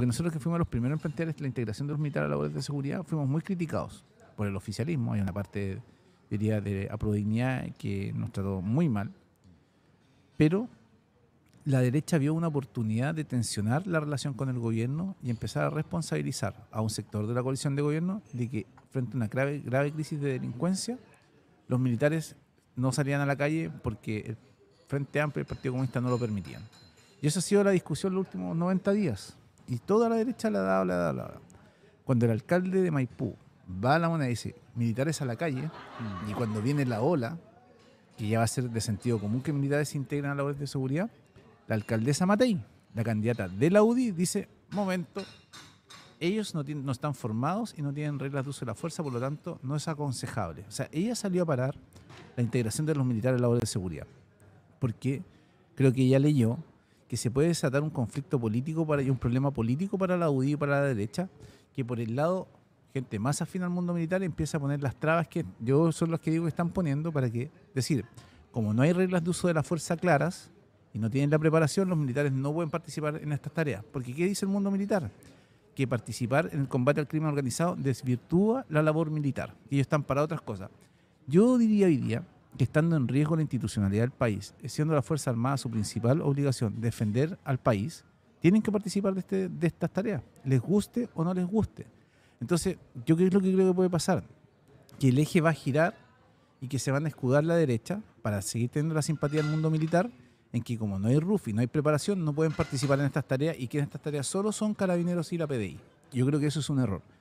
porque nosotros que fuimos los primeros en plantear la integración de los militares a labores de seguridad, fuimos muy criticados por el oficialismo. Hay una parte, diría, de aprodignidad que nos trató muy mal. Pero la derecha vio una oportunidad de tensionar la relación con el gobierno y empezar a responsabilizar a un sector de la coalición de gobierno de que frente a una grave, grave crisis de delincuencia, los militares no salían a la calle porque el Frente Amplio y el Partido Comunista no lo permitían. Y eso ha sido la discusión los últimos 90 días y toda la derecha la da, la da, la da. Cuando el alcalde de Maipú va a la moneda y dice militares a la calle, mm. y cuando viene la ola, que ya va a ser de sentido común que militares se integran a la obra de seguridad, la alcaldesa Matei, la candidata de la UDI, dice, momento, ellos no, no están formados y no tienen reglas de uso de la fuerza, por lo tanto, no es aconsejable. O sea, ella salió a parar la integración de los militares a obra de seguridad, porque creo que ella leyó que se puede desatar un conflicto político para, y un problema político para la UDI y para la derecha, que por el lado gente más afín al mundo militar empieza a poner las trabas que yo son los que digo que están poniendo para que, decir, como no hay reglas de uso de la fuerza claras y no tienen la preparación, los militares no pueden participar en estas tareas. Porque ¿qué dice el mundo militar? Que participar en el combate al crimen organizado desvirtúa la labor militar y ellos están para otras cosas. Yo diría hoy día que estando en riesgo la institucionalidad del país, siendo la Fuerza Armada su principal obligación defender al país, tienen que participar de, este, de estas tareas, les guste o no les guste. Entonces, yo qué es lo que creo que puede pasar, que el eje va a girar y que se van a escudar la derecha para seguir teniendo la simpatía del mundo militar, en que como no hay RUFI, no hay preparación, no pueden participar en estas tareas y que en estas tareas solo son carabineros y la PDI. Yo creo que eso es un error.